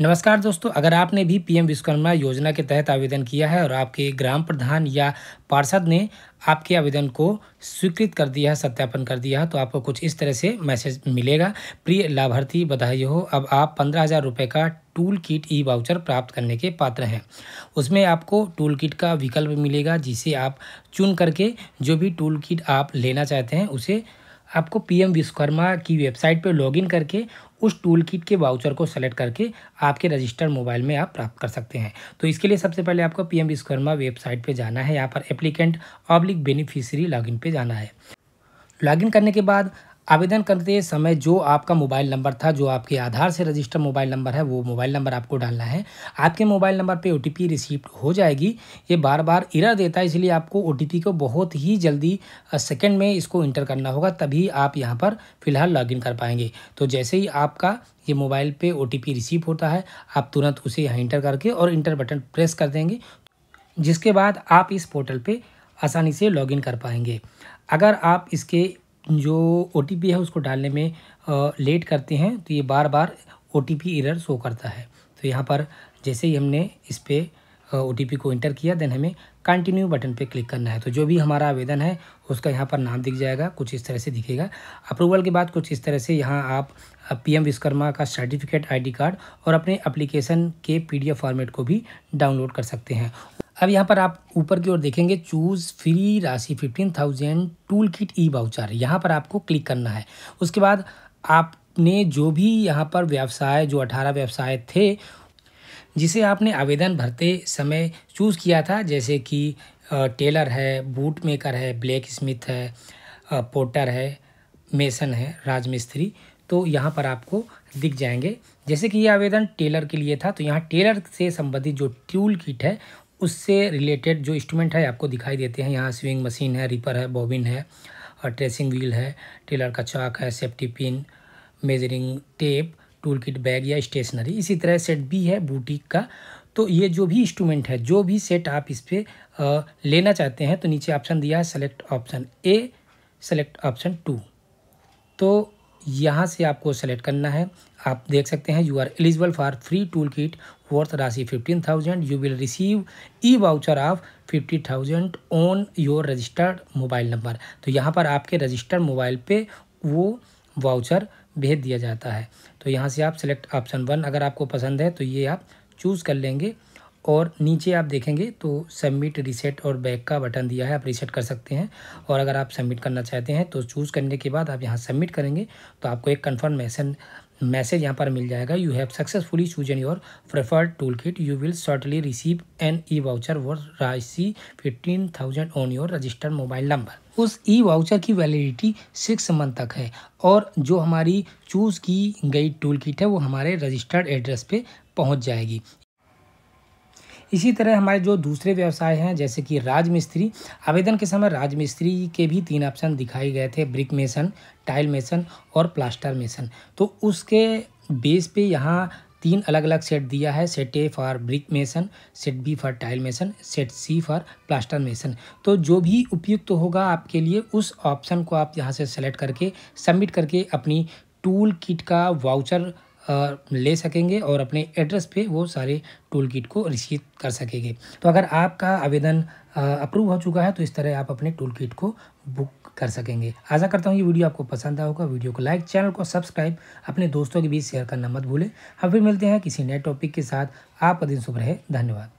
नमस्कार दोस्तों अगर आपने भी पीएम विश्वकर्मा योजना के तहत आवेदन किया है और आपके ग्राम प्रधान या पार्षद ने आपके आवेदन को स्वीकृत कर दिया है सत्यापन कर दिया है तो आपको कुछ इस तरह से मैसेज मिलेगा प्रिय लाभार्थी बधाई हो अब आप पंद्रह हज़ार रुपये का टूल किट ई वाउचर प्राप्त करने के पात्र हैं उसमें आपको टूल किट का विकल्प मिलेगा जिसे आप चुन करके जो भी टूल किट आप लेना चाहते हैं उसे आपको पी एम विश्वकर्मा की वेबसाइट पर इन करके उस टूल किट के वाउचर को सेलेक्ट करके आपके रजिस्टर्ड मोबाइल में आप प्राप्त कर सकते हैं तो इसके लिए सबसे पहले आपको पी एम विश्वकर्मा वेबसाइट पे जाना है यहाँ पर एप्लीकेंट ऑब्लिक बेनिफिशियरी लॉगिन पे जाना है लॉगिन करने के बाद आवेदन करते समय जो आपका मोबाइल नंबर था जो आपके आधार से रजिस्टर मोबाइल नंबर है वो मोबाइल नंबर आपको डालना है आपके मोबाइल नंबर पे ओ रिसीव हो जाएगी ये बार बार इरर देता है इसलिए आपको ओ को बहुत ही जल्दी सेकेंड में इसको इंटर करना होगा तभी आप यहाँ पर फिलहाल लॉगिन कर पाएंगे तो जैसे ही आपका ये मोबाइल पर ओ रिसीव होता है आप तुरंत उसे यहाँ इंटर करके और इंटर बटन प्रेस कर देंगे जिसके बाद आप इस पोर्टल पर आसानी से लॉगिन कर पाएंगे अगर आप इसके जो ओ है उसको डालने में लेट करते हैं तो ये बार बार ओ एरर शो करता है तो यहाँ पर जैसे ही हमने इस पर ओ को इंटर किया देन हमें कंटिन्यू बटन पे क्लिक करना है तो जो भी हमारा आवेदन है उसका यहाँ पर नाम दिख जाएगा कुछ इस तरह से दिखेगा अप्रूवल के बाद कुछ इस तरह से यहाँ आप पीएम विश्वकर्मा का सर्टिफिकेट आईडी कार्ड और अपने एप्लीकेशन के पीडीएफ फॉर्मेट को भी डाउनलोड कर सकते हैं अब यहाँ पर आप ऊपर की ओर देखेंगे चूज़ फ्री राशि fifteen thousand tool kit e voucher यहाँ पर आपको क्लिक करना है उसके बाद आपने जो भी यहाँ पर व्यवसाय जो अठारह व्यवसाय थे जिसे आपने आवेदन भरते समय चूज़ किया था जैसे कि टेलर है बूट मेकर है ब्लैक स्मिथ है पोटर है मेसन है राजमिस्त्री तो यहाँ पर आपको दिख जाएंगे जैसे कि ये आवेदन टेलर के लिए था तो यहाँ टेलर से संबंधित जो टूल किट है उससे रिलेटेड जो इंस्ट्रूमेंट है आपको दिखाई देते हैं यहाँ स्विंग मशीन है रिपर है बॉबिन है और ट्रेसिंग व्हील है टेलर का चाक है safety pin measuring tape tool kit bag या स्टेशनरी इसी तरह सेट बी है बूटीक का तो ये जो भी इंस्ट्रूमेंट है जो भी सेट आप इस पर लेना चाहते हैं तो नीचे ऑप्शन दिया है select option A select option two तो यहाँ से आपको सेलेक्ट करना है आप देख सकते हैं you are eligible for free tool kit worth राशि fifteen thousand you will receive e voucher of fifty thousand on your registered mobile number तो यहाँ पर आपके रजिस्टर्ड मोबाइल पे वो वाउचर भेज दिया जाता है तो यहाँ से आप सेलेक्ट ऑप्शन वन अगर आपको पसंद है तो ये आप चूज़ कर लेंगे और नीचे आप देखेंगे तो सबमिट रीसेट और बैक का बटन दिया है आप रीसेट कर सकते हैं और अगर आप सबमिट करना चाहते हैं तो चूज़ करने के बाद आप यहाँ सबमिट करेंगे तो आपको एक कन्फर्मेशन मैसेज यहाँ पर मिल जाएगा you have successfully chosen your preferred tool kit you will shortly receive an e voucher वो राशि fifteen thousand on your registered mobile number उस ई वाउचर की वैलिडिटी सिक्स मंथ तक है और जो हमारी चूज़ की गई टूल किट है वो हमारे रजिस्टर्ड एड्रेस पे पहुँच जाएगी इसी तरह हमारे जो दूसरे व्यवसाय हैं जैसे कि राजमिस्त्री आवेदन के समय राजमिस्त्री के भी तीन ऑप्शन दिखाए गए थे ब्रिक मेसन टाइल मेसन और प्लास्टर मेसन तो उसके बेस पे यहाँ तीन अलग अलग सेट दिया है set A for brick mason set B for tile mason set C for plaster mason तो जो भी उपयुक्त तो होगा आपके लिए उस ऑप्शन को आप यहाँ से सेलेक्ट करके सबमिट करके अपनी टूल किट का वाउचर ले सकेंगे और अपने एड्रेस पे वो सारे टूल किट को रिसीव कर सकेंगे तो अगर आपका आवेदन अप्रूव हो चुका है तो इस तरह आप अपने टूल किट को बुक कर सकेंगे आशा करता हूँ ये वीडियो आपको पसंद आया होगा वीडियो को लाइक चैनल को सब्सक्राइब अपने दोस्तों के बीच शेयर करना मत भूलें हम फिर मिलते हैं किसी नए टॉपिक के साथ आपका दिन शुभ रहे धन्यवाद